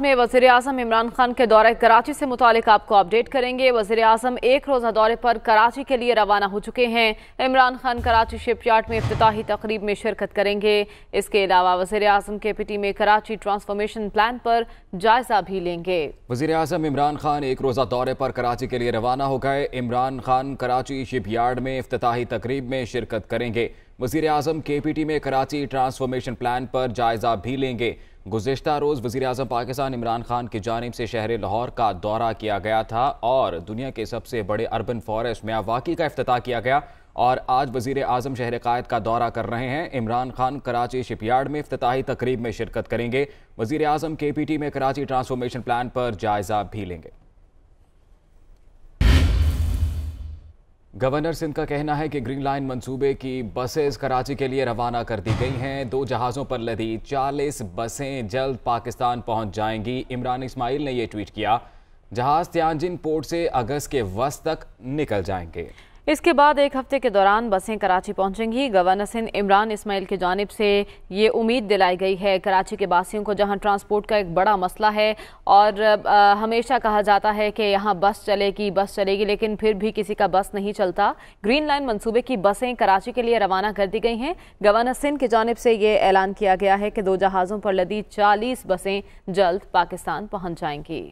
में वजीर अजम इमरान खान के दौरे कराची से मुतालिक आपको अपडेट करेंगे वजीर अजम एक रोज़ा दौरे पर कराची के लिए रवाना हो चुके हैं इमरान खान कराची शिपयार्ड में अफ्ताही तकरीब में शिरकत करेंगे इसके अलावा वजीर अजम के टी में कराची ट्रांसफॉर्मेशन प्लान पर जायजा भी लेंगे वजीर अजम इमरान खान एक रोज़ा दौरे पर कराची के लिए रवाना हो गए इमरान खान कराची शिपयार्ड में अफ्ताही तकरीब में शिरकत करेंगे वजीर अजम के पी टी में कराची ट्रांसफॉर्मेशन प्लान पर जायजा भी लेंगे गुजशत रोज़ वजी अजम पाकिस्तान इमरान खान की जानब से शहर लाहौर का दौरा किया गया था और दुनिया के सबसे बड़े अर्बन फॉरेस्ट आवाकी का अफ्ताह किया गया और आज वजीर अजम शहर कायद का दौरा कर रहे हैं इमरान खान कराची शिपयार्ड में अफ्ताही तकरीब में शिरकत करेंगे वजी अजम के पी टी में कराची ट्रांसफॉर्मेशन प्लान पर जायजा भी लेंगे गवर्नर सिंध का कहना है कि ग्रीन लाइन मंसूबे की बसेस कराची के लिए रवाना कर दी गई हैं दो जहाज़ों पर लदी 40 बसें जल्द पाकिस्तान पहुंच जाएंगी इमरान इस्माइल ने ये ट्वीट किया जहाज़ त्यांजिन पोर्ट से अगस्त के वस्त तक निकल जाएंगे इसके बाद एक हफ्ते के दौरान बसें कराची पहुंचेंगी गवर्नर सिंह इमरान इस्माइल की जानब से ये उम्मीद दिलाई गई है कराची के बासियों को जहां ट्रांसपोर्ट का एक बड़ा मसला है और आ, हमेशा कहा जाता है कि यहाँ बस चलेगी बस चलेगी लेकिन फिर भी किसी का बस नहीं चलता ग्रीन लाइन मनसूबे की बसें कराची के लिए रवाना कर दी गई हैं गवर्नर सिंह की जानब से ये ऐलान किया गया है कि दो जहाज़ों पर लदी चालीस बसें जल्द पाकिस्तान पहुँच जाएंगी